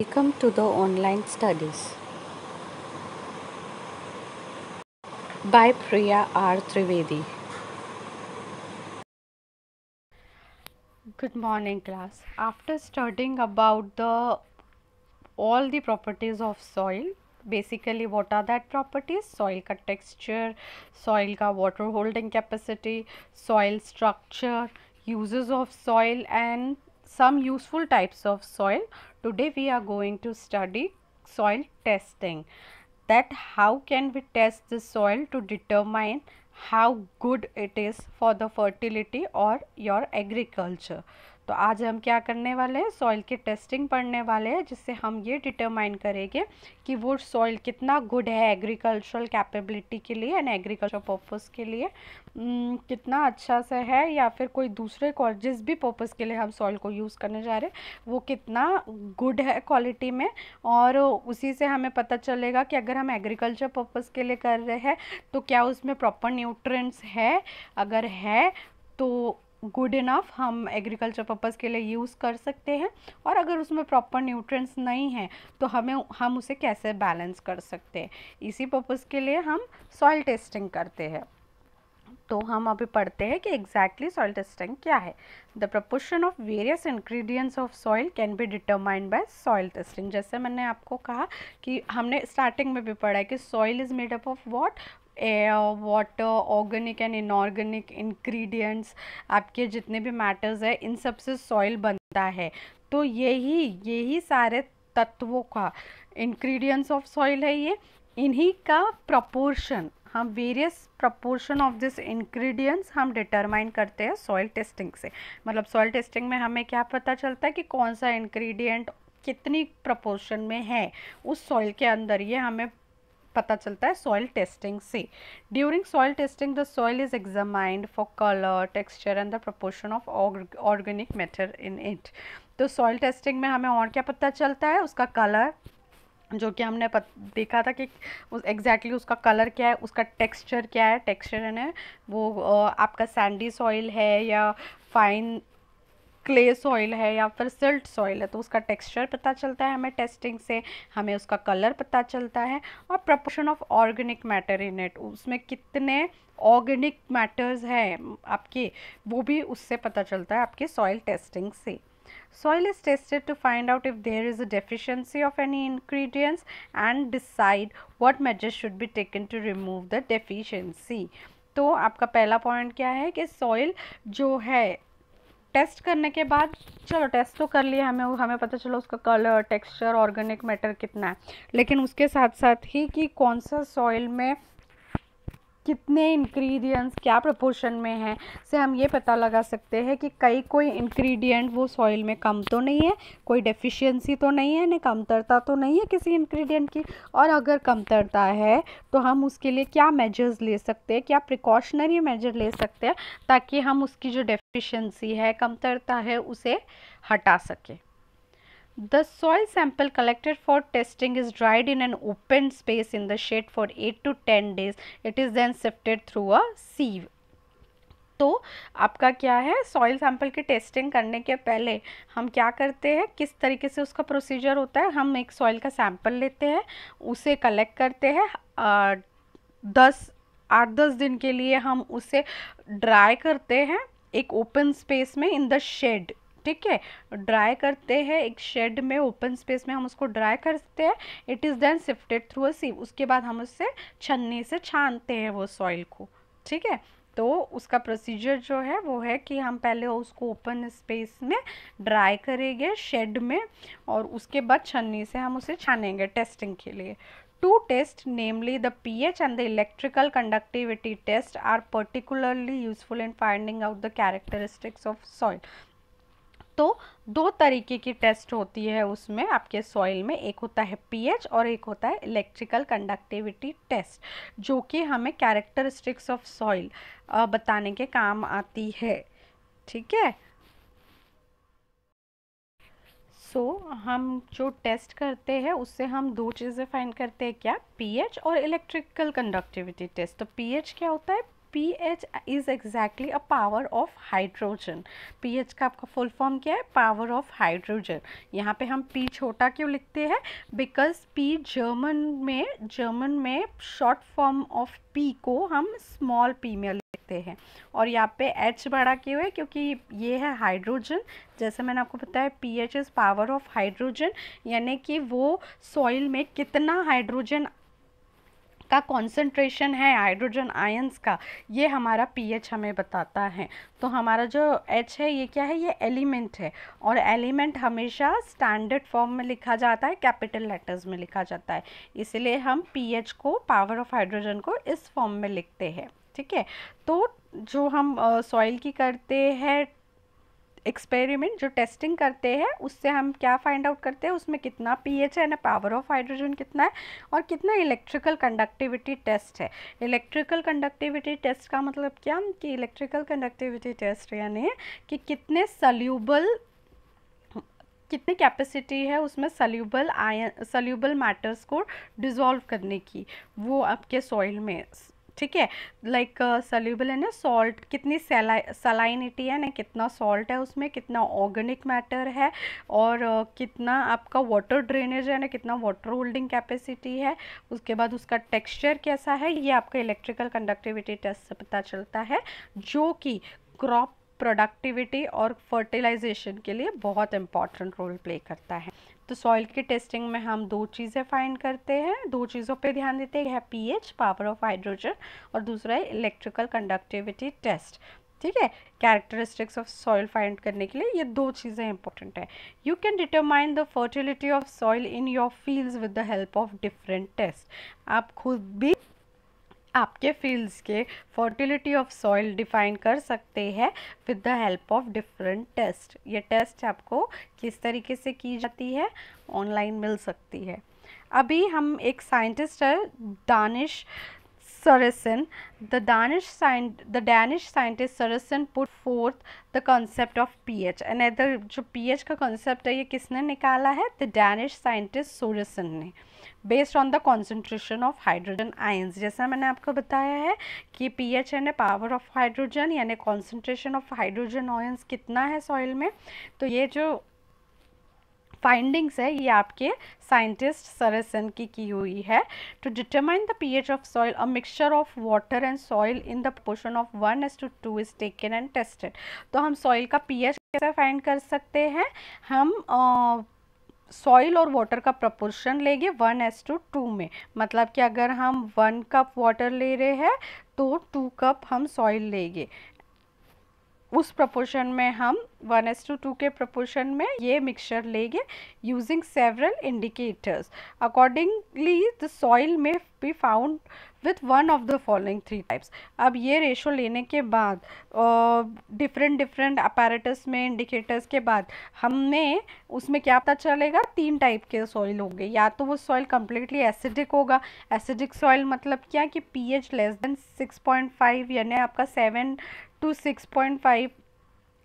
Welcome to the online studies by Priya R. Trivedi. Good morning, class. After studying about the all the properties of soil, basically what are that properties? Soil ka texture, soil ka water holding capacity, soil structure, uses of soil and some useful types of soil today we are going to study soil testing that how can we test the soil to determine how good it is for the fertility or your agriculture तो आज हम क्या करने वाले हैं soil की testing पढ़ने वाले हैं जिससे हम ये डिटरमाइन करेंगे कि वो सॉइल कितना गुड है एग्रीकल्चरल कैपेबिलिटी के लिए एंड एग्रीकल्चर पर्पस के लिए hmm, कितना अच्छा सा है या फिर कोई दूसरे जिस भी पर्पस के लिए हम सॉइल को यूज़ करने जा रहे हैं वो कितना गुड है क्वालिटी में और उसी से हमें पता चलेगा कि अगर हम एग्रीकल्चर पर्पस के लिए कर रहे हैं तो क्या उसमें प्रॉपर न्यूट्रेंट्स है अगर है तो गुड इनफ हम एग्रीकल्चर पर्पज़ के लिए यूज़ कर सकते हैं और अगर उसमें प्रॉपर न्यूट्रिएंट्स नहीं हैं तो हमें हम उसे कैसे बैलेंस कर सकते हैं इसी पर्पज़ के लिए हम सॉइल टेस्टिंग करते हैं तो हम अभी पढ़ते हैं कि एग्जैक्टली सॉइल टेस्टिंग क्या है the proportion of various ingredients of soil can be determined by soil testing जैसे मैंने आपको कहा कि हमने स्टार्टिंग में भी पढ़ा है कि soil is made up of what air water organic and inorganic ingredients आपके जितने भी मैटर्स है इन सब से सॉइल बनता है तो यही यही सारे तत्वों का इंग्रेडिएंट्स ऑफ सॉइल है ये इन्हीं का प्रपोर्शन हम various proportion of this ingredients हम डिटरमाइन करते हैं सॉइल टेस्टिंग से मतलब सॉइल टेस्टिंग में हमें क्या पता चलता है कि कौन सा इंग्रेडिएंट कितनी प्रपोर्शन में है उस सॉइल के अंदर ये हमें पता चलता है सॉइल टेस्टिंग से during soil testing the soil is examined for colour texture and the proportion of organic matter in it तो सॉइल टेस्टिंग में हमें और क्या पता चलता है उसका कलर जो कि हमने पत, देखा था कि उस एग्जैक्टली exactly उसका कलर क्या है उसका टेक्सचर क्या है टेक्सचर है वो आपका सैंडी सॉइल है या फाइन क्ले सॉइल है या फिर सिल्ट सॉइल है तो उसका टेक्सचर पता चलता है हमें टेस्टिंग से हमें उसका कलर पता चलता है और proportion of organic matter in it उसमें कितने ऑर्गेनिक मैटर्स हैं आपके वो भी उससे पता चलता है आपके सॉइल टेस्टिंग से soil is tested to find out if there is a deficiency of any ingredients and decide what measures should be taken to remove the deficiency तो आपका पहला पॉइंट क्या है कि सॉइल जो है टेस्ट करने के बाद चलो टेस्ट तो कर लिया हमें हमें पता चलो उसका कलर टेक्सचर ऑर्गेनिक मैटर कितना है लेकिन उसके साथ साथ ही कि कौन सा सॉइल में कितने इंग्रेडिएंट्स क्या प्रपोर्शन में हैं से हम ये पता लगा सकते हैं कि कई कोई इंग्रेडिएंट वो सॉइल में कम तो नहीं है कोई डेफिशिएंसी तो नहीं है ना कमतरता तो नहीं है किसी इंग्रेडिएंट की और अगर कमतरता है तो हम उसके लिए क्या मेजर्स ले सकते हैं क्या प्रिकॉशनरी मेजर ले सकते हैं ताकि हम उसकी जो डेफ डिफिशेंसी है कमतरता है उसे हटा सके the soil sample collected for testing is dried in an open space in the shade for eight to ten days it is then sifted through a sieve तो आपका क्या है सॉइल सैंपल की टेस्टिंग करने के पहले हम क्या करते हैं किस तरीके से उसका प्रोसीजर होता है हम एक सॉइल का सैंपल लेते हैं उसे कलेक्ट करते हैं दस आठ दस दिन के लिए हम उसे ड्राई करते हैं एक ओपन स्पेस में इन द शेड ठीक है ड्राई करते हैं एक शेड में ओपन स्पेस में हम उसको ड्राई करते हैं it is then sifted through a sieve उसके बाद हम उससे छन्नी से छानते हैं वो सॉइल को ठीक है तो उसका प्रोसीजर जो है वो है कि हम पहले उसको ओपन स्पेस में ड्राई करेंगे शेड में और उसके बाद छन्नी से हम उसे छानेंगे टेस्टिंग के लिए two tests namely the pH and the electrical conductivity test are particularly useful in finding out the characteristics of soil. तो दो तरीके की टेस्ट होती है उसमें आपके सॉइल में एक होता है पीएच और एक होता है इलेक्ट्रिकल कंडक्टिविटी टेस्ट जो कि हमें कैरेक्टरिस्टिक्स ऑफ सॉइल बताने के काम आती है ठीक है सो so, हम जो टेस्ट करते हैं उससे हम दो चीज़ें फाइंड करते हैं क्या पीएच और इलेक्ट्रिकल कंडक्टिविटी टेस्ट तो पीएच क्या होता है P H is exactly a power of hydrogen P H का आपका फुल फॉर्म क्या है पावर ऑफ हाइड्रोजन यहाँ पे हम पी छोटा क्यों लिखते हैं बिकॉज पी जर्मन में जर्मन में शॉर्ट फॉर्म ऑफ पी को हम स्मॉल पी में सकते हैं और यहाँ पे एच बड़ा क्यों है क्योंकि ये है हाइड्रोजन जैसे मैंने आपको बताया P H is power of hydrogen यानी कि वो सॉइल में कितना हाइड्रोजन का कॉन्सेंट्रेशन है हाइड्रोजन आयंस का ये हमारा पीएच हमें बताता है तो हमारा जो एच है ये क्या है ये एलिमेंट है और एलिमेंट हमेशा स्टैंडर्ड फॉर्म में लिखा जाता है कैपिटल लेटर्स में लिखा जाता है इसलिए हम पीएच को पावर ऑफ हाइड्रोजन को इस फॉर्म में लिखते हैं ठीक है तो जो हम सॉइल की करते हैं एक्सपेरिमेंट जो टेस्टिंग करते हैं उससे हम क्या फाइंड आउट करते हैं उसमें कितना पीएच है ना पावर ऑफ हाइड्रोजन कितना है और कितना इलेक्ट्रिकल कंडक्टिविटी टेस्ट है इलेक्ट्रिकल कंडक्टिविटी टेस्ट का मतलब क्या कि इलेक्ट्रिकल कंडक्टिविटी टेस्ट यानी कि कितने सल्यूबल कितनी कैपेसिटी है उसमें सल्यूबल आय सल्यूबल मैटर्स को डिज़ोल्व करने की वो आपके सॉइल में ठीक है लाइक सल्यूबल uh, है ना सॉल्ट कितनी सलाइनिटी है ना कितना सॉल्ट है उसमें कितना ऑर्गेनिक मैटर है और uh, कितना आपका वाटर ड्रेनेज है ना कितना वाटर होल्डिंग कैपेसिटी है उसके बाद उसका टेक्सचर कैसा है ये आपका इलेक्ट्रिकल कंडक्टिविटी टेस्ट से पता चलता है जो कि क्रॉप प्रोडक्टिविटी और फर्टिलाइजेशन के लिए बहुत इंपॉर्टेंट रोल प्ले करता है तो सॉइल की टेस्टिंग में हम दो चीज़ें फाइंड करते हैं दो चीज़ों पे ध्यान देते हैं है पीएच पावर ऑफ हाइड्रोजन और दूसरा है इलेक्ट्रिकल कंडक्टिविटी टेस्ट ठीक है कैरेक्टरिस्टिक्स ऑफ सॉइल फाइंड करने के लिए ये दो चीज़ें इंपॉर्टेंट है you can determine the fertility of soil in your fields with the help of different test आप खुद भी आपके फील्ड्स के फर्टिलिटी ऑफ सॉइल डिफाइन कर सकते हैं with the help of different test ये टेस्ट आपको किस तरीके से की जाती है ऑनलाइन मिल सकती है अभी हम एक साइंटिस्ट है दानिश सरसन द दानिश साइंट the Danish scientist Sorensen put forth the concept of P H and जो पी एच का कॉन्सेप्ट है ये किसने निकाला है द डैनिश साइंटिस्ट सोरेसन ने based on the concentration of hydrogen ions जैसा मैंने आपको बताया है कि P H an a power of hydrogen यानी कॉन्सेंट्रेशन ऑफ हाइड्रोजन आयन्स कितना है सॉइल में तो ये जो फाइंडिंग्स है ये आपके साइंटिस्ट सरेसन की की हुई है to determine the pH of soil a mixture of water and soil in the proportion of one is to two is taken and tested तो हम सॉइल का पीएच कैसे फाइंड कर सकते हैं हम सॉइल और वाटर का प्रपोर्शन लेंगे वन एस टू टू में मतलब कि अगर हम वन कप वाटर ले रहे हैं तो टू कप हम सॉइल लेंगे उस प्रपोर्शन में हम वन एस टू टू के प्रपोर्शन में ये मिक्सचर लेंगे using several indicators accordingly the soil may be found with one of the following three types अब ये रेशो लेने के बाद डिफरेंट डिफरेंट अपैरेटस में इंडिकेटर्स के बाद हमने उसमें क्या पता चलेगा तीन टाइप के सॉइल होंगे या तो वो सॉइल कम्प्लीटली एसिडिक होगा एसिडिक सॉइल मतलब क्या कि पीएच लेस देन 6.5 यानी आपका 7 टू 6.5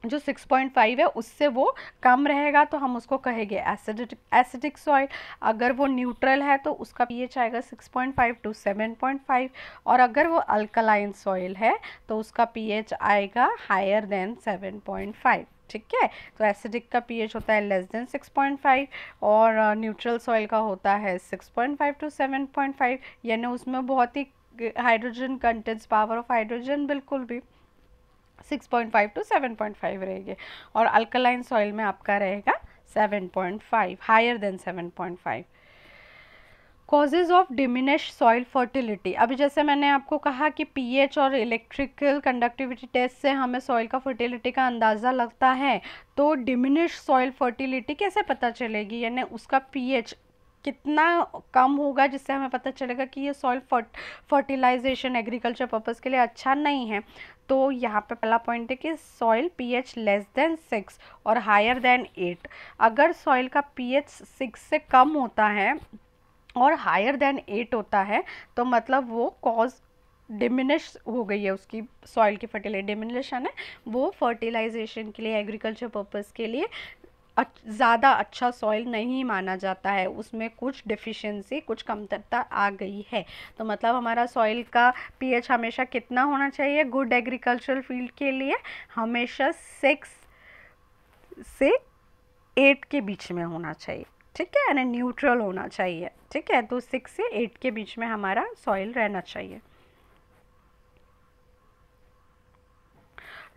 जो 6.5 है उससे वो कम रहेगा तो हम उसको कहेंगे एसिडिक एसिडिक सॉइल अगर वो न्यूट्रल है तो उसका पीएच आएगा 6.5 टू 7.5 और अगर वो अल्कलाइन सॉइल है तो उसका पीएच आएगा हायर देन 7.5 ठीक है तो एसिडिक का पीएच होता है लेस देन 6.5 और न्यूट्रल सॉइल का होता है 6.5 टू 7.5 यानी उसमें बहुत ही hydrogen contents power of hydrogen बिल्कुल भी 6.5 टू 7.5 रहेगी और अल्कलाइन सॉइल में आपका रहेगा 7.5 higher than 7.5 causes of diminish soil fertility अभी जैसे मैंने आपको कहा कि पीएच और इलेक्ट्रिकल कंडक्टिविटी टेस्ट से हमें सॉइल का फर्टिलिटी का अंदाज़ा लगता है तो डिमिनिश सॉइल फर्टिलिटी कैसे पता चलेगी यानी उसका पीएच कितना कम होगा जिससे हमें पता चलेगा कि ये सॉइल फर्टिलाइजेशन एग्रीकल्चर पर्पज़ के लिए अच्छा नहीं है तो यहाँ पे पहला पॉइंट है कि soil pH less than six और हायर देन एट अगर सॉइल का पीएच सिक्स से कम होता है और हायर देन एट होता है तो मतलब वो कॉज डिमिनिश हो गई है उसकी सॉइल की फर्टिलाइज डिमिनिशन है वो फर्टिलाइजेशन के लिए एग्रीकल्चर पर्पज़ के लिए ज़्यादा अच्छा सॉइल नहीं माना जाता है उसमें कुछ डिफिशेंसी कुछ कमतरता आ गई है तो मतलब हमारा सॉइल का पीएच हमेशा कितना होना चाहिए गुड एग्रीकल्चरल फील्ड के लिए हमेशा सिक्स से एट के बीच में होना चाहिए ठीक है यानी न्यूट्रल होना चाहिए ठीक है तो सिक्स से एट के बीच में हमारा सॉइल रहना चाहिए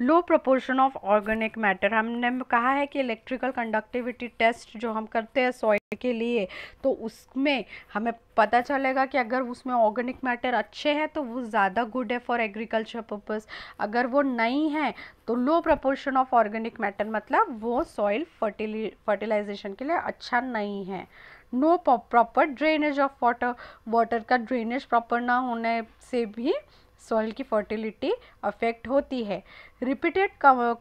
low proportion of organic matter हमने कहा है कि इलेक्ट्रिकल कंडक्टिविटी टेस्ट जो हम करते हैं सॉइल के लिए तो उसमें हमें पता चलेगा कि अगर उसमें ऑर्गेनिक मैटर अच्छे हैं तो वो ज़्यादा गुड है फॉर एग्रीकल्चर पर्पज़ अगर वो नहीं है तो low proportion of organic matter मतलब वो सॉइल फर्टिली फर्टिलाइजेशन के लिए अच्छा नहीं है no proper drainage of water water का ड्रेनेज प्रॉपर ना होने से भी सॉइल की फर्टिलिटी अफेक्ट होती है repeated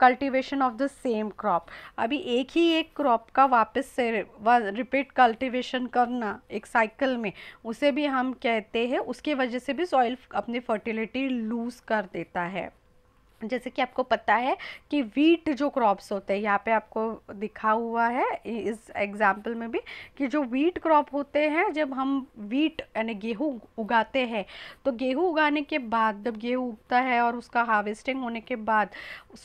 cultivation of the same crop अभी एक ही एक क्रॉप का वापस से रिपीट कल्टीवेशन करना एक साइकिल में उसे भी हम कहते हैं उसके वजह से भी सॉइल अपनी फर्टिलिटी लूज़ कर देता है जैसे कि आपको पता है कि वीट जो क्रॉप्स होते हैं यहाँ पे आपको दिखा हुआ है इस एग्जाम्पल में भी कि जो वीट क्रॉप होते हैं जब हम वीट यानी गेहूँ उगाते हैं तो गेहूँ उगाने के बाद जब गेहूँ उगता है और उसका हार्वेस्टिंग होने के बाद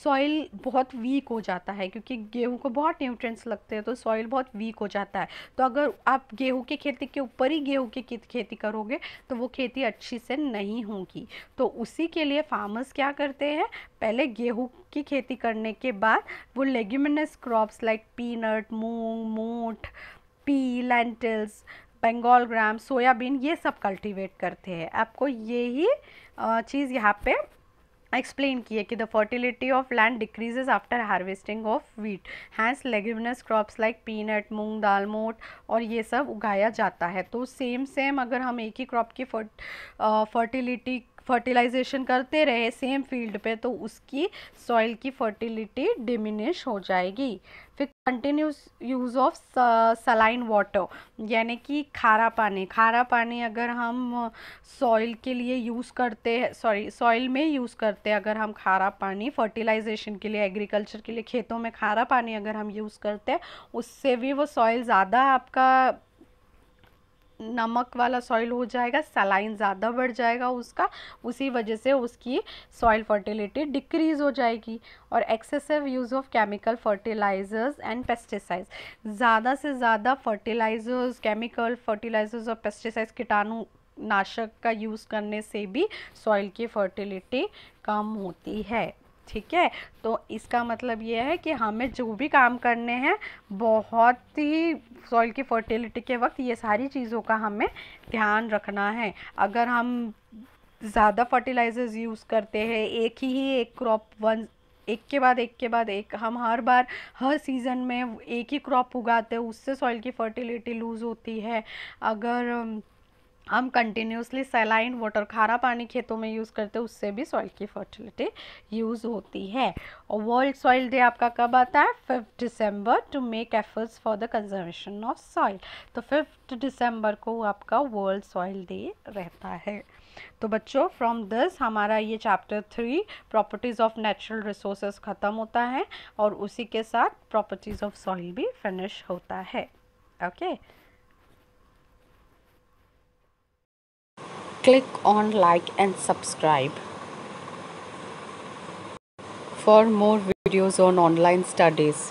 सॉइल बहुत वीक हो जाता है क्योंकि गेहूँ को बहुत न्यूट्रेंट्स लगते हैं तो सॉइल बहुत वीक हो जाता है तो अगर आप गेहूँ की खेती के ऊपर ही गेहूँ की खेती करोगे तो वो खेती अच्छी से नहीं होगी तो उसी के लिए फार्मर्स क्या करते हैं पहले गेहूँ की खेती करने के बाद वो leguminous crops like peanut moong moth pea lentils Bengal gram soybean ये सब कल्टीवेट करते हैं आपको ये ही चीज़ यहाँ पे एक्सप्लेन है कि the fertility of land decreases after harvesting of wheat hence leguminous crops like peanut moong dal moth और ये सब उगाया जाता है तो सेम सेम अगर हम एक ही क्रॉप की फर्टिलिटी फर्टिलाइजेशन करते रहे सेम फील्ड पे तो उसकी सॉइल की फर्टिलिटी डिमिनिश हो जाएगी फिर continuous use of saline water यानी कि खारा पानी खारा पानी अगर हम सॉइल के लिए यूज़ करते हैं सॉरी सॉइल में यूज़ करते हैं अगर हम खारा पानी फर्टिलाइजेशन के लिए एग्रीकल्चर के लिए खेतों में खारा पानी अगर हम यूज़ करते हैं उससे भी वो सॉइल ज़्यादा आपका नमक वाला सॉइल हो जाएगा सलाइन ज़्यादा बढ़ जाएगा उसका उसी वजह से उसकी सॉइल फर्टिलिटी डिक्रीज़ हो जाएगी और excessive use of chemical fertilizers and pesticides ज़्यादा से ज़्यादा फर्टिलाइज़र्स केमिकल फर्टिलाइज़र्स और पेस्टिसाइड्स कीटाणु नाशक का यूज़ करने से भी सॉइल की फर्टिलिटी कम होती है ठीक है तो इसका मतलब ये है कि हमें जो भी काम करने हैं बहुत ही सॉइल की फर्टिलिटी के वक्त ये सारी चीज़ों का हमें ध्यान रखना है अगर हम ज़्यादा फर्टिलाइज़र्स यूज़ करते हैं एक ही एक क्रॉप वन एक के बाद एक के बाद एक हम हर बार हर सीज़न में एक ही क्रॉप उगाते हैं उससे सॉइल की फर्टिलिटी लूज़ होती है अगर हम कंटिन्यूसली सेलाइन वाटर खारा पानी खेतों में यूज़ करते हैं उससे भी सॉइल की फर्टिलिटी यूज़ होती है और वर्ल्ड सॉइल डे आपका कब आता है fifth December to make efforts for the conservation of soil तो फिफ्थ दिसंबर को आपका वर्ल्ड सॉइल डे रहता है तो बच्चों फ्रॉम दिस हमारा ये chapter three properties of natural resources ख़त्म होता है और उसी के साथ प्रॉपर्टीज़ ऑफ सॉइल भी फिनिश होता है okay okay? click on like and subscribe for more videos on online studies